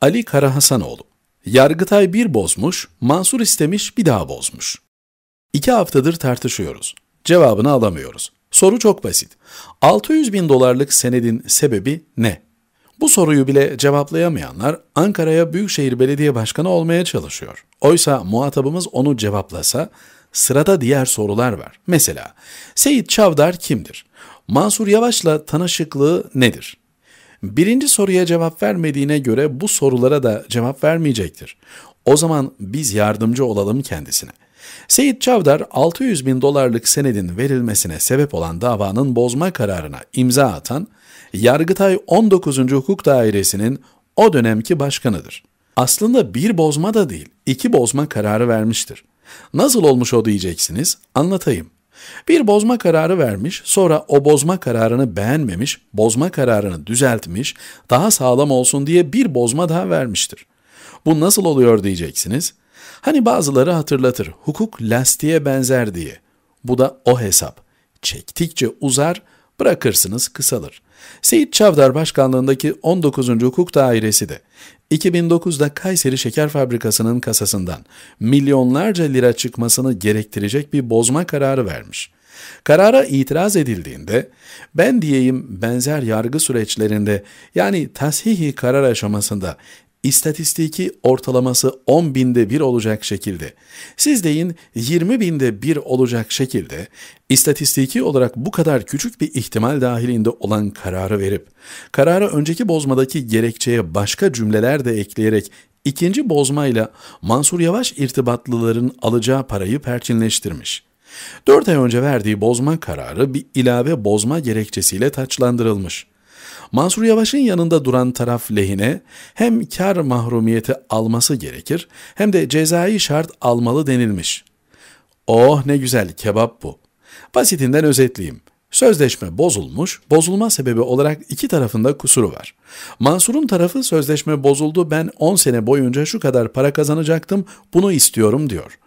Ali Karahasanoğlu. Yargıtay bir bozmuş, Mansur istemiş bir daha bozmuş. İki haftadır tartışıyoruz. Cevabını alamıyoruz. Soru çok basit. 600 bin dolarlık senedin sebebi ne? Bu soruyu bile cevaplayamayanlar Ankara'ya Büyükşehir Belediye Başkanı olmaya çalışıyor. Oysa muhatabımız onu cevaplasa sırada diğer sorular var. Mesela Seyit Çavdar kimdir? Mansur Yavaş'la tanışıklığı nedir? Birinci soruya cevap vermediğine göre bu sorulara da cevap vermeyecektir. O zaman biz yardımcı olalım kendisine. Seyit Çavdar 600 bin dolarlık senedin verilmesine sebep olan davanın bozma kararına imza atan Yargıtay 19. Hukuk Dairesi'nin o dönemki başkanıdır. Aslında bir bozma da değil, iki bozma kararı vermiştir. Nasıl olmuş o diyeceksiniz, anlatayım. Bir bozma kararı vermiş, sonra o bozma kararını beğenmemiş, bozma kararını düzeltmiş, daha sağlam olsun diye bir bozma daha vermiştir. Bu nasıl oluyor diyeceksiniz. Hani bazıları hatırlatır, hukuk lastiğe benzer diye. Bu da o hesap. Çektikçe uzar, bırakırsınız kısalır. Seyit Çavdar Başkanlığındaki 19. Hukuk Dairesi de 2009'da Kayseri Şeker Fabrikası'nın kasasından milyonlarca lira çıkmasını gerektirecek bir bozma kararı vermiş. Karara itiraz edildiğinde ben diyeyim benzer yargı süreçlerinde yani tasihi karar aşamasında istatistiki ortalaması 10 binde 1 olacak şekilde, siz deyin 20 binde 1 olacak şekilde, istatistiki olarak bu kadar küçük bir ihtimal dahilinde olan kararı verip, kararı önceki bozmadaki gerekçeye başka cümleler de ekleyerek ikinci bozmayla Mansur Yavaş irtibatlıların alacağı parayı perçinleştirmiş. 4 ay önce verdiği bozma kararı bir ilave bozma gerekçesiyle taçlandırılmış. Mansur Yavaş'ın yanında duran taraf lehine hem kar mahrumiyeti alması gerekir hem de cezai şart almalı denilmiş. Oh ne güzel kebap bu. Basitinden özetleyeyim. Sözleşme bozulmuş, bozulma sebebi olarak iki tarafında kusuru var. Mansur'un tarafı sözleşme bozuldu ben 10 sene boyunca şu kadar para kazanacaktım bunu istiyorum diyor.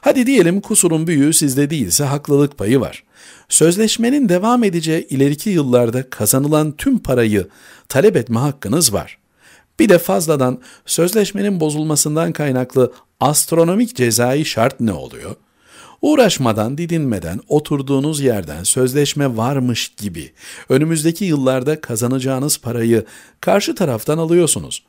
Hadi diyelim kusurun büyüğü sizde değilse haklılık payı var. Sözleşmenin devam edeceği ileriki yıllarda kazanılan tüm parayı talep etme hakkınız var. Bir de fazladan sözleşmenin bozulmasından kaynaklı astronomik cezai şart ne oluyor? Uğraşmadan, didinmeden, oturduğunuz yerden sözleşme varmış gibi önümüzdeki yıllarda kazanacağınız parayı karşı taraftan alıyorsunuz.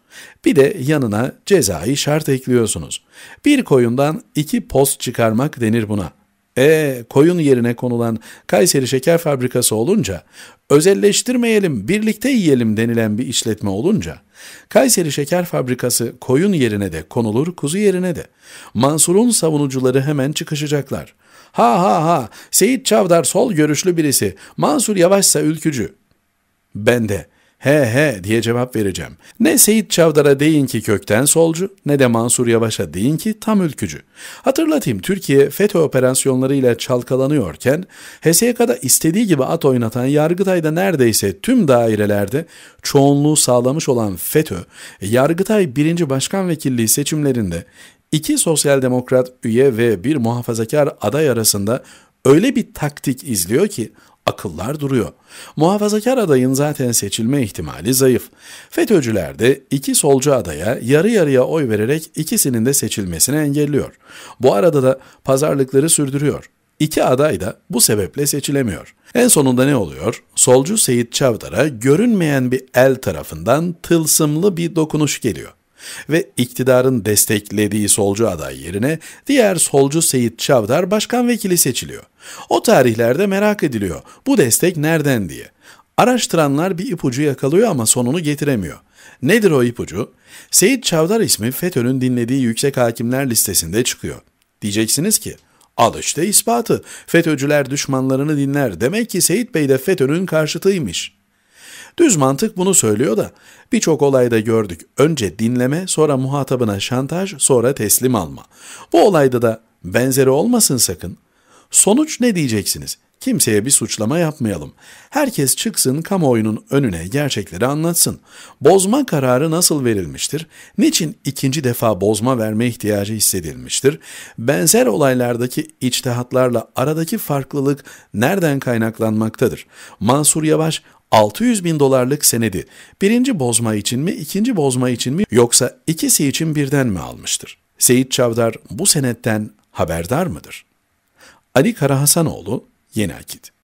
Bir de yanına cezai şart ekliyorsunuz. Bir koyundan iki post çıkarmak denir buna.'' E koyun yerine konulan Kayseri Şeker Fabrikası olunca, özelleştirmeyelim, birlikte yiyelim denilen bir işletme olunca, Kayseri Şeker Fabrikası koyun yerine de konulur, kuzu yerine de. Mansur'un savunucuları hemen çıkışacaklar. Ha ha ha, Seyit Çavdar sol görüşlü birisi, Mansur Yavaşsa ülkücü. Ben de he he diye cevap vereceğim. Ne Seyit Çavdar'a deyin ki kökten solcu ne de Mansur Yavaş'a deyin ki tam ülkücü. Hatırlatayım Türkiye FETÖ operasyonlarıyla çalkalanıyorken HSK'da istediği gibi at oynatan Yargıtay'da neredeyse tüm dairelerde çoğunluğu sağlamış olan FETÖ, Yargıtay 1. Başkan Vekilliği seçimlerinde iki sosyal demokrat üye ve bir muhafazakar aday arasında öyle bir taktik izliyor ki akıllar duruyor. Muhafazakar adayın zaten seçilme ihtimali zayıf. FETÖ'cüler de iki solcu adaya yarı yarıya oy vererek ikisinin de seçilmesini engelliyor. Bu arada da pazarlıkları sürdürüyor. İki aday da bu sebeple seçilemiyor. En sonunda ne oluyor? Solcu Seyit Çavdar'a görünmeyen bir el tarafından tılsımlı bir dokunuş geliyor. Ve iktidarın desteklediği solcu aday yerine diğer solcu Seyit Çavdar başkan vekili seçiliyor. O tarihlerde merak ediliyor bu destek nereden diye. Araştıranlar bir ipucu yakalıyor ama sonunu getiremiyor. Nedir o ipucu? Seyit Çavdar ismi FETÖ'nün dinlediği yüksek hakimler listesinde çıkıyor. Diyeceksiniz ki, al işte ispatı, FETÖ'cüler düşmanlarını dinler, demek ki Seyit Bey de FETÖ'nün karşıtıymış. Düz mantık bunu söylüyor da birçok olayda gördük. Önce dinleme, sonra muhatabına şantaj, sonra teslim alma. Bu olayda da benzeri olmasın sakın. Sonuç ne diyeceksiniz? Kimseye bir suçlama yapmayalım. Herkes çıksın kamuoyunun önüne gerçekleri anlatsın. Bozma kararı nasıl verilmiştir? Niçin ikinci defa bozma verme ihtiyacı hissedilmiştir? Benzer olaylardaki içtihatlarla aradaki farklılık nereden kaynaklanmaktadır? Mansur Yavaş 600 bin dolarlık senedi birinci bozma için mi, ikinci bozma için mi yoksa ikisi için birden mi almıştır? Seyit Çavdar bu senetten haberdar mıdır? Ali Karahasanoğlu, Yeni Akit